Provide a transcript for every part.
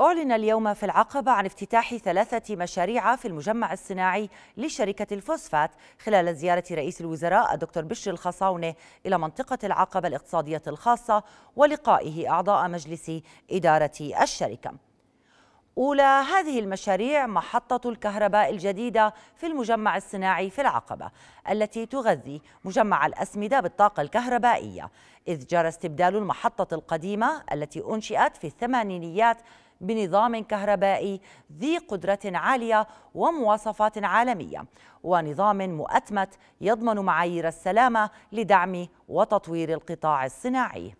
أعلن اليوم في العقبة عن افتتاح ثلاثة مشاريع في المجمع الصناعي لشركة الفوسفات خلال زيارة رئيس الوزراء الدكتور بشر الخصاونة إلى منطقة العقبة الاقتصادية الخاصة ولقائه أعضاء مجلس إدارة الشركة أولى هذه المشاريع محطة الكهرباء الجديدة في المجمع الصناعي في العقبة التي تغذي مجمع الأسمدة بالطاقة الكهربائية إذ جرى استبدال المحطة القديمة التي أنشئت في الثمانينيات بنظام كهربائي ذي قدرة عالية ومواصفات عالمية ونظام مؤتمت يضمن معايير السلامة لدعم وتطوير القطاع الصناعي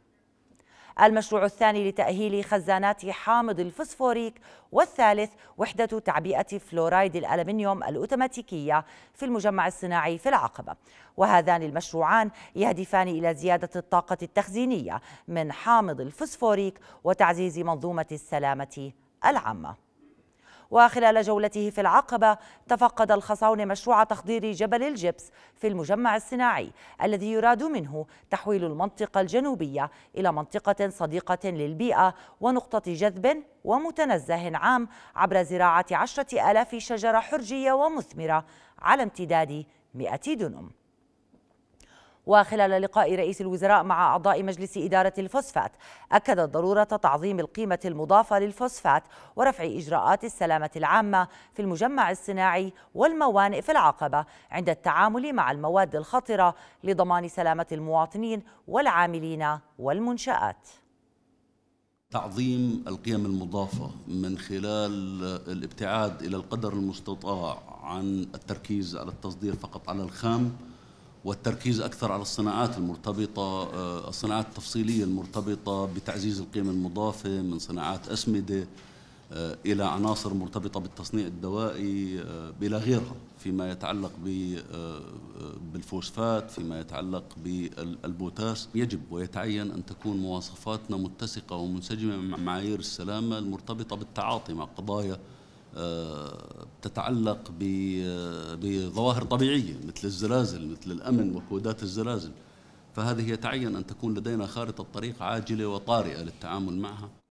المشروع الثاني لتأهيل خزانات حامض الفسفوريك والثالث وحدة تعبئة فلورايد الألمنيوم الأوتوماتيكية في المجمع الصناعي في العقبة وهذان المشروعان يهدفان إلى زيادة الطاقة التخزينية من حامض الفسفوريك وتعزيز منظومة السلامة العامة وخلال جولته في العقبة تفقد الخصاون مشروع تخضير جبل الجبس في المجمع الصناعي الذي يراد منه تحويل المنطقة الجنوبية إلى منطقة صديقة للبيئة ونقطة جذب ومتنزه عام عبر زراعة عشرة آلاف شجرة حرجية ومثمرة على امتداد مئة دنم وخلال لقاء رئيس الوزراء مع أعضاء مجلس إدارة الفوسفات أكد ضرورة تعظيم القيمة المضافة للفوسفات ورفع إجراءات السلامة العامة في المجمع الصناعي والموانئ في العقبة عند التعامل مع المواد الخطرة لضمان سلامة المواطنين والعاملين والمنشآت تعظيم القيم المضافة من خلال الابتعاد إلى القدر المستطاع عن التركيز على التصدير فقط على الخام والتركيز أكثر على الصناعات المرتبطة آه، الصناعات التفصيلية المرتبطة بتعزيز القيمة المضافة من صناعات أسمدة آه، إلى عناصر مرتبطة بالتصنيع الدوائي إلى آه، غيرها فيما يتعلق بالفوسفات فيما يتعلق بالبوتاس يجب ويتعين أن تكون مواصفاتنا متسقة ومنسجمة مع معايير السلامة المرتبطة بالتعاطي مع قضايا آه، تتعلق آه، بظواهر طبيعية مثل الزلازل مثل الأمن وكودات الزلازل فهذه يتعين أن تكون لدينا خارطة طريق عاجلة وطارئة للتعامل معها